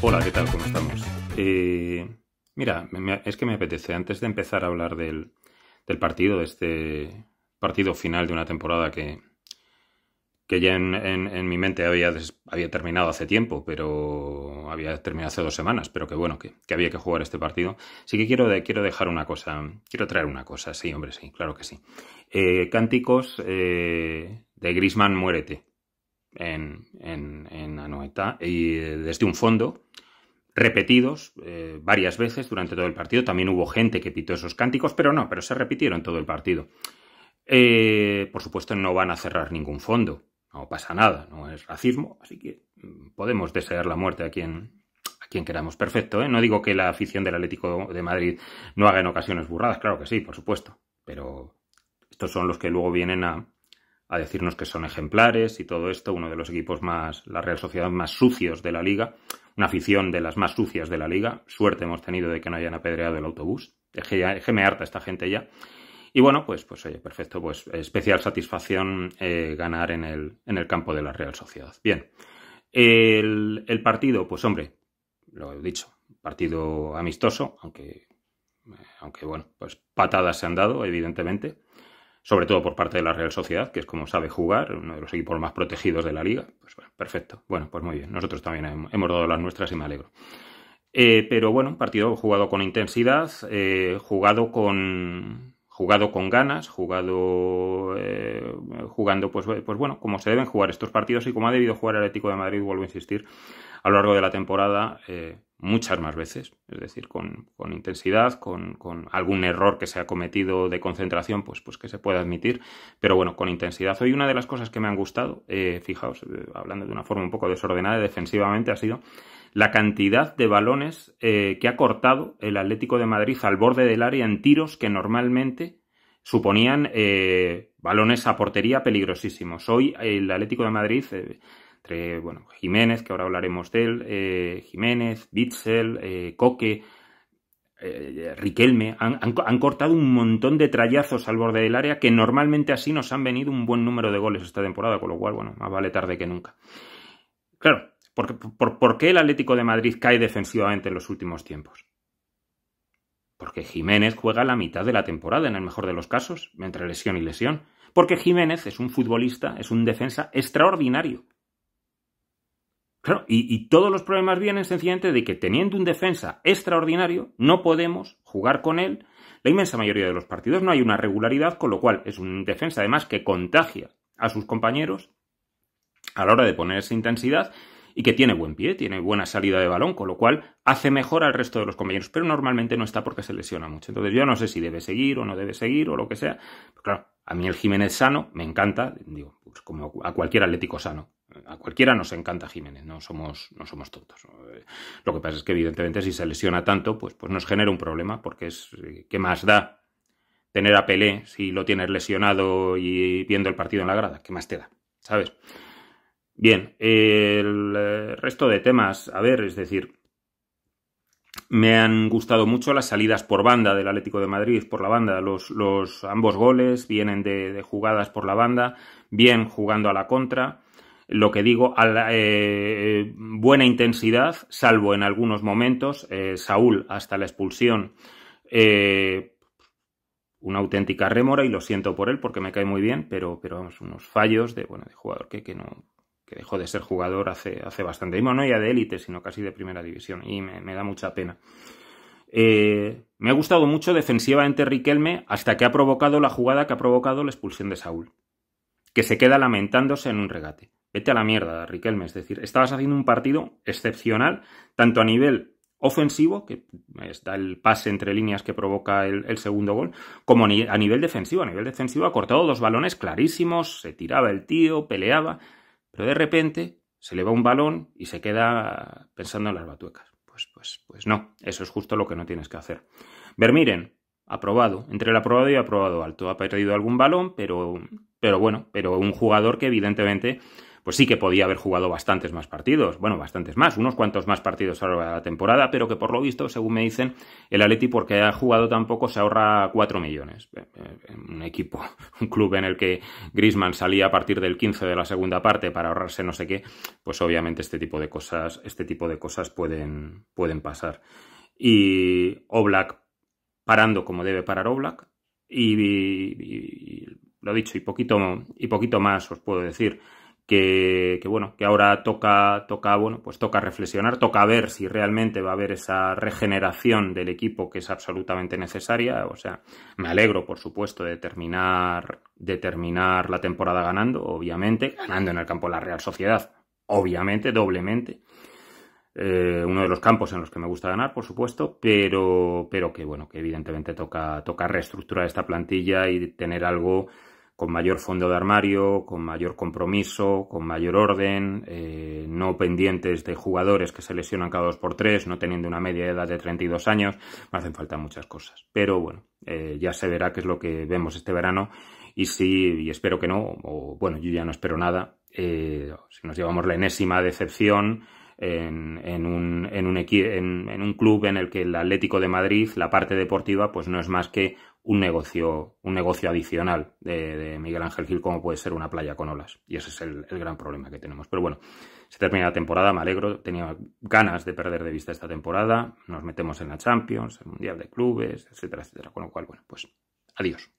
Hola, ¿qué tal? ¿Cómo estamos? Eh, mira, es que me apetece, antes de empezar a hablar del, del partido, de este partido final de una temporada que, que ya en, mi mente había, terminado hace tiempo, pero había terminado hace dos semanas, pero que bueno, que, había que jugar este partido. Sí que quiero, quiero dejar una cosa, quiero traer una cosa, sí, hombre, sí, claro que sí. Eh, cánticos eh, de Grisman Muérete en, en, Anoeta y eh, desde un fondo repetidos varias veces durante todo el partido. También hubo gente que pitó esos cánticos, pero no, pero se repitieron todo el partido. por supuesto, no van a cerrar ningún fondo no pasa nada, no es racismo, así que mm, podemos desear la muerte a quien, a quien queramos. Perfecto, ¿eh? no digo que la afición del Atlético de Madrid no haga en ocasiones burradas, claro que sí, por supuesto, pero estos son los que luego vienen a, a decirnos que son ejemplares y todo esto, uno de los equipos más, la Real Sociedad más sucios de la liga, una afición de las más sucias de la liga, suerte hemos tenido de que no hayan apedreado el autobús, de harta esta gente ya, y bueno, pues, pues oye, perfecto, pues especial satisfacción eh, ganar en el, campo de la Real Sociedad. Bien, el, partido, pues hombre, lo he dicho, partido amistoso, aunque, aunque bueno, pues patadas se han dado, evidentemente, sobre todo por parte de la Real Sociedad, que es como sabe jugar, uno de los equipos más protegidos de la liga. Pues bueno, perfecto. Bueno, pues muy bien, nosotros también hemos dado las nuestras y me alegro. Eh, pero bueno, partido jugado con intensidad, eh, jugado con, jugado con ganas, jugado eh, jugando pues, eh, pues bueno, como se deben jugar estos partidos y como ha debido jugar el ético de Madrid, vuelvo a insistir, a lo largo de la temporada eh, muchas más veces, es decir, con, con intensidad, con, con, algún error que se ha cometido de concentración, pues, pues que se pueda admitir, pero bueno, con intensidad. Hoy una de las cosas que me han gustado, eh, fijaos, hablando de una forma un poco desordenada defensivamente, ha sido la cantidad de balones eh, que ha cortado el Atlético de Madrid al borde del área en tiros que normalmente suponían eh, balones a portería peligrosísimos. Hoy el Atlético de Madrid, eh, entre bueno, Jiménez, que ahora hablaremos de él, Jiménez, Bitzel, Coque, Riquelme, han, han, cortado un montón de trallazos al borde del área que normalmente así nos han venido un buen número de goles esta temporada, con lo cual, bueno, más vale tarde que nunca. Claro, ¿Por, qué el Atlético de Madrid cae defensivamente en los últimos tiempos? Porque Jiménez juega la mitad de la temporada, en el mejor de los casos, entre lesión y lesión. Porque Jiménez es un futbolista, es un defensa extraordinario. Claro, y, y, todos los problemas vienen sencillamente de que teniendo un defensa extraordinario, no podemos jugar con él. La inmensa mayoría de los partidos no hay una regularidad, con lo cual es un defensa además que contagia a sus compañeros a la hora de poner esa intensidad y que tiene buen pie, tiene buena salida de balón, con lo cual hace mejor al resto de los compañeros, pero normalmente no está porque se lesiona mucho. Entonces yo no sé si debe seguir o no debe seguir o lo que sea. Pero claro, a mí el Jiménez sano me encanta, digo, pues como a cualquier atlético sano. A cualquiera nos encanta Jiménez, no somos, no somos tontos. Lo que pasa es que evidentemente si se lesiona tanto, pues, pues nos genera un problema, porque es eh, qué más da tener a Pelé si lo tienes lesionado y viendo el partido en la grada, qué más te da, ¿sabes? Bien, el eh, resto de temas, a ver, es decir, me han gustado mucho las salidas por banda del Atlético de Madrid, por la banda. Los, ambos goles vienen de, jugadas por la banda, bien jugando a la contra. Lo que digo, a la, eh, eh, buena intensidad, salvo en algunos momentos. Saúl, hasta la expulsión, una auténtica rémora, y lo siento por él porque me cae muy bien, pero, pero unos fallos de, bueno, de jugador que, que no, que dejó de ser jugador hace, hace bastante. Y no ya de élite, sino casi de primera división. Y me, da mucha pena. Eh, me ha gustado mucho defensivamente Riquelme hasta que ha provocado la jugada que ha provocado la expulsión de Saúl. Que se queda lamentándose en un regate. Vete a la mierda, Riquelme. Es decir, estabas haciendo un partido excepcional, tanto a nivel ofensivo, que está el pase entre líneas que provoca el, el, segundo gol, como a nivel defensivo. A nivel defensivo ha cortado dos balones clarísimos, se tiraba el tío, peleaba. Pero de repente se le va un balón y se queda pensando en las batuecas. Pues, pues, pues no, eso es justo lo que no tienes que hacer. Vermiren, aprobado, entre el aprobado y aprobado alto. Ha perdido algún balón, pero, pero bueno, pero un jugador que evidentemente pues sí que podía haber jugado bastantes más partidos, bueno, bastantes más, unos cuantos más partidos a la temporada, pero que por lo visto, según me dicen, el Atleti porque ha jugado tan poco se ahorra 4 millones. Eh, eh, un equipo, un club en el que Griezmann salía a partir del 15 de la segunda parte para ahorrarse no sé qué, pues obviamente este tipo de cosas, este tipo de cosas pueden, pueden pasar. Y Oblak parando como debe parar Oblak y, lo dicho y poquito y poquito más os puedo decir que, bueno, que ahora toca, toca, bueno, pues toca reflexionar, toca ver si realmente va a haber esa regeneración del equipo que es absolutamente necesaria. O sea, me alegro, por supuesto, de terminar, terminar la temporada ganando, obviamente, ganando en el campo de la Real Sociedad, obviamente, doblemente. Eh, uno de los campos en los que me gusta ganar, por supuesto, pero, pero que bueno, que evidentemente toca, toca reestructurar esta plantilla y tener algo con mayor fondo de armario, con mayor compromiso, con mayor orden, eh, no pendientes de jugadores que se lesionan cada dos por tres, no teniendo una media de edad de 32 años, me hacen falta muchas cosas. Pero bueno, eh, ya se verá qué es lo que vemos este verano y sí, y espero que no, o bueno, yo ya no espero nada, eh, si nos llevamos la enésima decepción, en, un, en, un, club en el que el Atlético de Madrid, la parte deportiva, pues no es más que un negocio, un negocio adicional de, Miguel Ángel Gil como puede ser una playa con olas. Y ese es el, el, gran problema que tenemos. Pero bueno, se termina la temporada, me alegro. Tenía ganas de perder de vista esta temporada. Nos metemos en la Champions, el Mundial de Clubes, etcétera, etcétera. Con lo cual, bueno, pues adiós.